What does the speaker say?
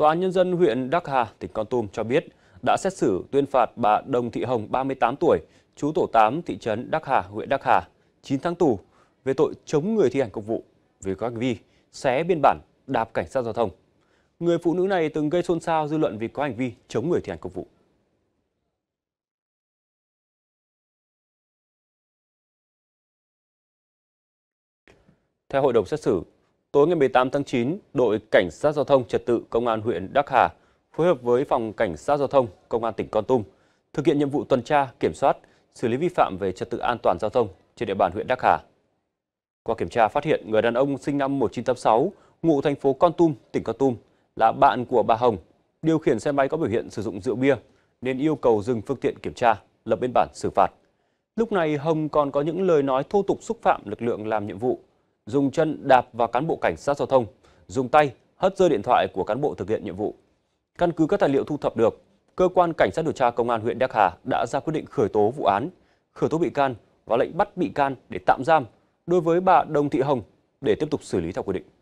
Tòa án Nhân dân huyện Đắc Hà, tỉnh Con Tum cho biết đã xét xử tuyên phạt bà Đồng Thị Hồng, 38 tuổi, chú tổ 8 thị trấn Đắc Hà, huyện Đắc Hà, 9 tháng tù về tội chống người thi hành công vụ vì các vi xé biên bản đạp cảnh sát giao thông. Người phụ nữ này từng gây xôn xao dư luận vì có hành vi chống người thi hành công vụ. Theo hội đồng xét xử, Tối ngày 18 tháng 9, đội Cảnh sát Giao thông Trật tự Công an huyện Đắc Hà phối hợp với Phòng Cảnh sát Giao thông Công an tỉnh Con Tum thực hiện nhiệm vụ tuần tra, kiểm soát, xử lý vi phạm về trật tự an toàn giao thông trên địa bàn huyện Đắc Hà. Qua kiểm tra phát hiện người đàn ông sinh năm 1986, ngụ thành phố Con Tum, tỉnh Con Tum là bạn của bà Hồng, điều khiển xe máy có biểu hiện sử dụng rượu bia nên yêu cầu dừng phương tiện kiểm tra, lập biên bản xử phạt. Lúc này Hồng còn có những lời nói thô tục xúc phạm lực lượng làm nhiệm vụ dùng chân đạp vào cán bộ cảnh sát giao thông, dùng tay hất rơi điện thoại của cán bộ thực hiện nhiệm vụ. Căn cứ các tài liệu thu thập được, cơ quan cảnh sát điều tra công an huyện Đắc Hà đã ra quyết định khởi tố vụ án, khởi tố bị can và lệnh bắt bị can để tạm giam đối với bà Đồng Thị Hồng để tiếp tục xử lý theo quy định.